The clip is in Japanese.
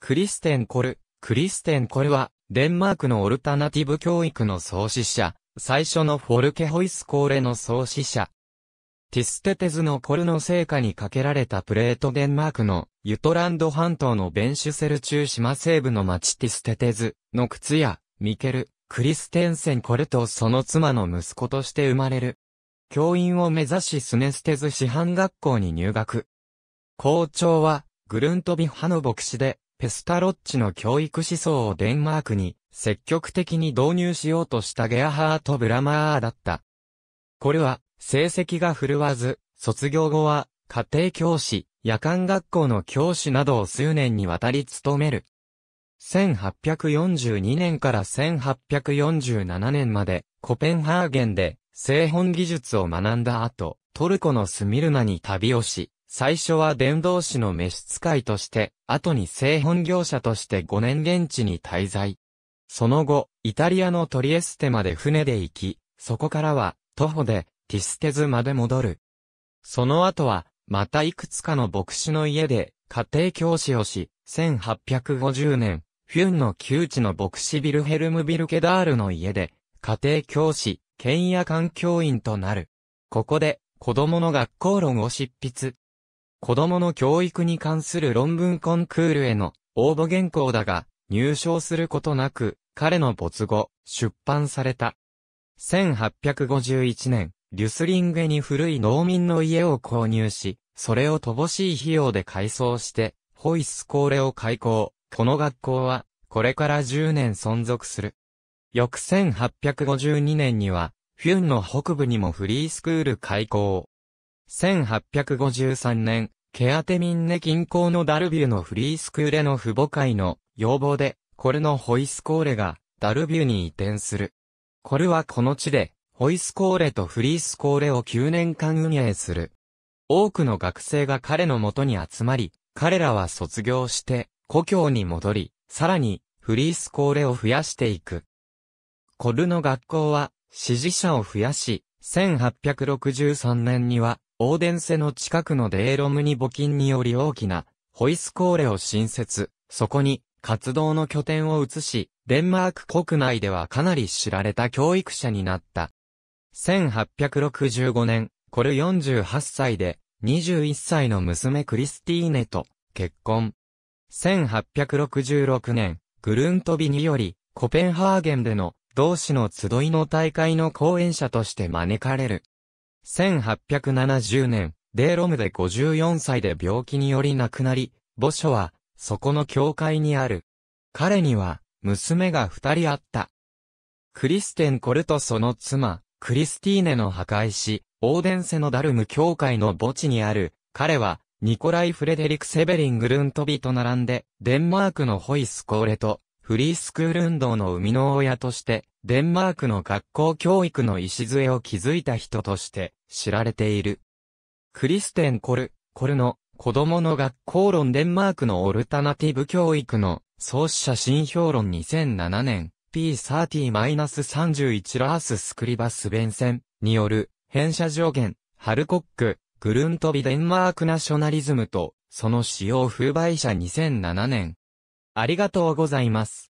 クリステン・コル。クリステン・コルは、デンマークのオルタナティブ教育の創始者、最初のフォルケホイスコーレの創始者。ティステテズのコルの成果にかけられたプレートデンマークのユトランド半島のベンシュセル中島西部の町ティステテズの靴やミケル、クリステンセンコルとその妻の息子として生まれる。教員を目指しスネステズ師範学校に入学。校長はグルントビハの牧師でペスタロッチの教育思想をデンマークに積極的に導入しようとしたゲアハート・ブラマーだった。これは成績が振るわず、卒業後は家庭教師、夜間学校の教師などを数年にわたり務める。1842年から1847年までコペンハーゲンで製本技術を学んだ後、トルコのスミルナに旅をし、最初は伝道師の召使いとして、後に製本業者として5年現地に滞在。その後、イタリアのトリエステまで船で行き、そこからは、徒歩で、ティステズまで戻る。その後は、またいくつかの牧師の家で、家庭教師をし、1850年、フュンの旧地の牧師ビルヘルム・ビルケダールの家で、家庭教師、県や環境員となる。ここで、子供の学校論を執筆。子供の教育に関する論文コンクールへの応募原稿だが、入賞することなく、彼の没後、出版された。1851年、リュスリンゲに古い農民の家を購入し、それを乏しい費用で改装して、ホイスコーレを開校。この学校は、これから10年存続する。翌1852年には、フュンの北部にもフリースクール開校。1853年、ケアテミンネ近郊のダルビューのフリースクーレの父母会の要望で、コルのホイスコーレがダルビューに移転する。コルはこの地で、ホイスコーレとフリースコーレを9年間運営する。多くの学生が彼の元に集まり、彼らは卒業して、故郷に戻り、さらに、フリースコーレを増やしていく。コルの学校は、支持者を増やし、1863年には、オーデンセの近くのデーロムに募金により大きなホイスコーレを新設、そこに活動の拠点を移し、デンマーク国内ではかなり知られた教育者になった。1865年、これ48歳で、21歳の娘クリスティーネと結婚。1866年、グルントビにより、コペンハーゲンでの同志の集いの大会の講演者として招かれる。1870年、デーロムで54歳で病気により亡くなり、墓所は、そこの教会にある。彼には、娘が二人あった。クリステン・コルとその妻、クリスティーネの破壊し、オーデンセのダルム教会の墓地にある、彼は、ニコライ・フレデリク・セベリン・グルントビと並んで、デンマークのホイス・コーレと、フリースクール運動の生みの親として、デンマークの学校教育の礎を築いた人として知られている。クリステン・コル、コルの子供の学校論デンマークのオルタナティブ教育の創始者新評論2007年 P30-31 ラース・スクリバス・ベンセンによる変写上限ハルコック、グルントビデンマークナショナリズムとその使用風媒者2007年ありがとうございます。